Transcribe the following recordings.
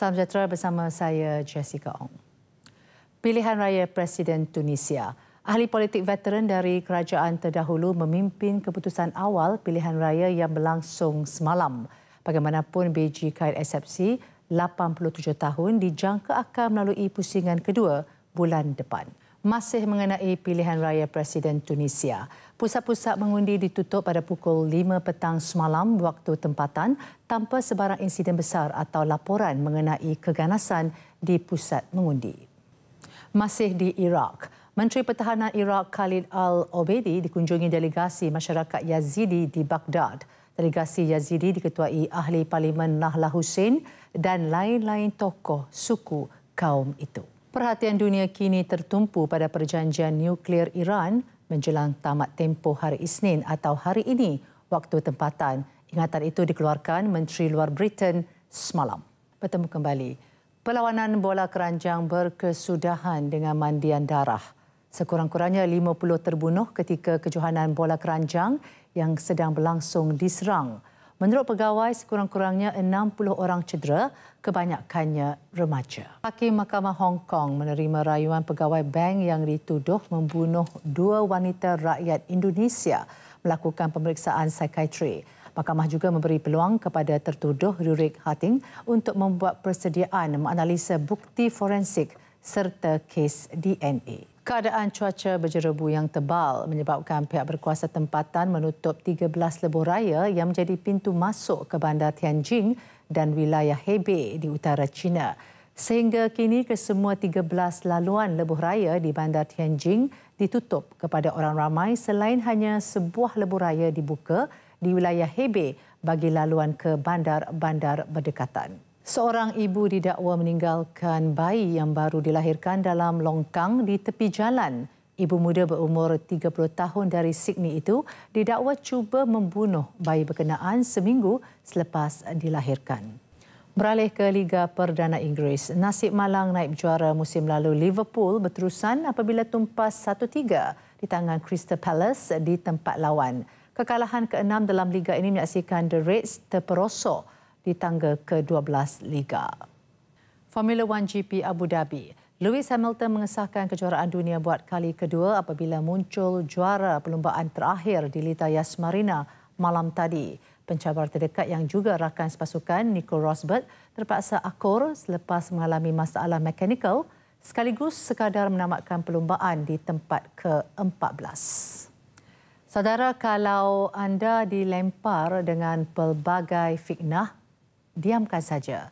Salam sejahtera bersama saya Jessica Ong. Pilihan raya Presiden Tunisia. Ahli politik veteran dari kerajaan terdahulu memimpin keputusan awal pilihan raya yang berlangsung semalam. Bagaimanapun BG Kaid Esepsi, 87 tahun dijangka akan melalui pusingan kedua bulan depan masih mengenai pilihan raya Presiden Tunisia. Pusat-pusat mengundi ditutup pada pukul 5 petang semalam waktu tempatan tanpa sebarang insiden besar atau laporan mengenai keganasan di pusat mengundi. Masih di Iraq, Menteri Pertahanan Iraq Khalid Al-Obedi dikunjungi delegasi masyarakat Yazidi di Baghdad. Delegasi Yazidi diketuai ahli parlimen Nahla Hussein dan lain-lain tokoh suku kaum itu. Perhatian dunia kini tertumpu pada perjanjian nuklear Iran menjelang tamat tempoh hari Isnin atau hari ini waktu tempatan. Ingatan itu dikeluarkan Menteri Luar Britain semalam. Bertemu kembali. Perlawanan bola keranjang berkesudahan dengan mandian darah. Sekurang-kurangnya 50 terbunuh ketika kejohanan bola keranjang yang sedang berlangsung diserang. Menurut pegawai, sekurang-kurangnya 60 orang cedera, kebanyakannya remaja. Hakim Mahkamah Hong Kong menerima rayuan pegawai bank yang dituduh membunuh dua wanita rakyat Indonesia melakukan pemeriksaan psikiatri. Mahkamah juga memberi peluang kepada tertuduh Rurik Hating untuk membuat persediaan menganalisa bukti forensik serta kes DNA. Keadaan cuaca berjerebu yang tebal menyebabkan pihak berkuasa tempatan menutup 13 lebuh raya yang menjadi pintu masuk ke bandar Tianjin dan wilayah Hebei di utara China. Sehingga kini kesemua 13 laluan lebuh raya di bandar Tianjin ditutup kepada orang ramai selain hanya sebuah lebuh raya dibuka di wilayah Hebei bagi laluan ke bandar-bandar berdekatan. Seorang ibu didakwa meninggalkan bayi yang baru dilahirkan dalam longkang di tepi jalan. Ibu muda berumur 30 tahun dari Sydney itu didakwa cuba membunuh bayi berkenaan seminggu selepas dilahirkan. Beralih ke Liga Perdana Inggeris, nasib malang naib juara musim lalu Liverpool berterusan apabila tumpas 1-3 di tangan Crystal Palace di tempat lawan. Kekalahan keenam dalam liga ini menyaksikan The Reds terperosok di tangga ke-12 Liga. Formula 1 GP Abu Dhabi. Lewis Hamilton mengesahkan kejuaraan dunia buat kali kedua apabila muncul juara perlombaan terakhir di Lita Yas Marina malam tadi. Pencabar terdekat yang juga rakan sepasukan Nico Rosberg terpaksa akur selepas mengalami masalah mekanikal sekaligus sekadar menamatkan perlombaan di tempat ke-14. Saudara, kalau anda dilempar dengan pelbagai fiknah diamkan saja.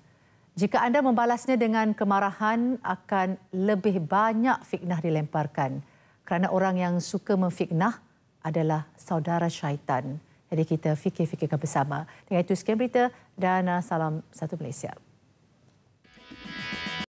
Jika anda membalasnya dengan kemarahan, akan lebih banyak fitnah dilemparkan. Kerana orang yang suka memfitnah adalah saudara syaitan. Jadi kita fikir-fikirkan bersama. Dengan itu, sekian berita dan ah, salam satu Malaysia.